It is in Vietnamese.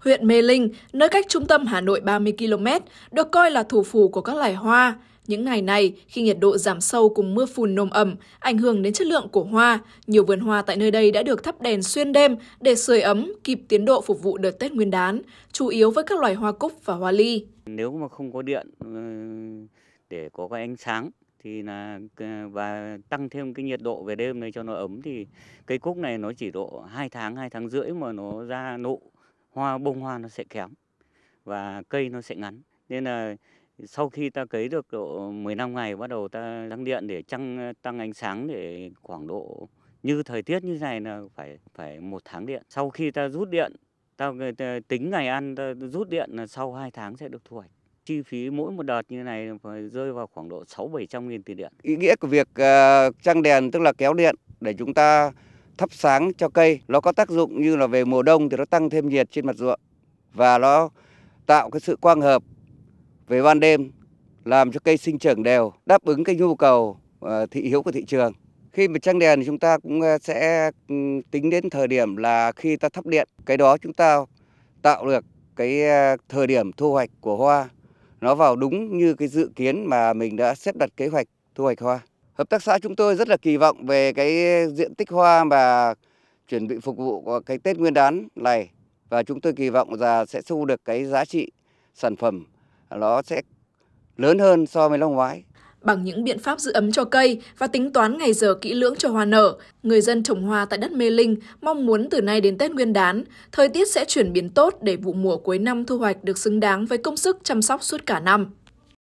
Huyện Mê Linh, nơi cách trung tâm Hà Nội 30 km, được coi là thủ phủ của các loài hoa. Những ngày này, khi nhiệt độ giảm sâu cùng mưa phùn nồm ẩm, ảnh hưởng đến chất lượng của hoa, nhiều vườn hoa tại nơi đây đã được thắp đèn xuyên đêm để sưởi ấm, kịp tiến độ phục vụ đợt Tết Nguyên đán, chủ yếu với các loài hoa cúc và hoa ly. Nếu mà không có điện ờ, để có cái ánh sáng thì là ờ, và tăng thêm cái nhiệt độ về đêm này cho nó ấm thì cây cúc này nó chỉ độ 2 tháng 2 tháng rưỡi mà nó ra nụ hoa bông hoa nó sẽ kém và cây nó sẽ ngắn nên là sau khi ta cấy được độ 15 ngày bắt đầu ta tăng điện để tăng tăng ánh sáng để khoảng độ như thời tiết như này là phải phải một tháng điện sau khi ta rút điện ta, ta tính ngày ăn ta rút điện là sau 2 tháng sẽ được thu hoạch chi phí mỗi một đợt như này phải rơi vào khoảng độ 6 700 nghìn tiền điện. Ý nghĩa của việc uh, trăng đèn tức là kéo điện để chúng ta thắp sáng cho cây. Nó có tác dụng như là về mùa đông thì nó tăng thêm nhiệt trên mặt ruộng và nó tạo cái sự quang hợp về ban đêm làm cho cây sinh trưởng đều, đáp ứng cái nhu cầu ờ, thị hiếu của thị trường. Khi mà trang đèn thì chúng ta cũng ờ, sẽ ừ, tính đến thời điểm là khi ta thắp điện, cái đó chúng ta tạo được cái ờ, thời điểm thu hoạch của hoa nó vào đúng như cái dự kiến mà mình đã xếp đặt kế hoạch thu hoạch hoa. Hợp tác xã chúng tôi rất là kỳ vọng về cái diện tích hoa mà chuẩn bị phục vụ cái Tết Nguyên đán này và chúng tôi kỳ vọng là sẽ thu được cái giá trị sản phẩm nó sẽ lớn hơn so với năm ngoái. Bằng những biện pháp giữ ấm cho cây và tính toán ngày giờ kỹ lưỡng cho hoa nở, người dân trồng hoa tại đất Mê Linh mong muốn từ nay đến Tết Nguyên đán, thời tiết sẽ chuyển biến tốt để vụ mùa cuối năm thu hoạch được xứng đáng với công sức chăm sóc suốt cả năm.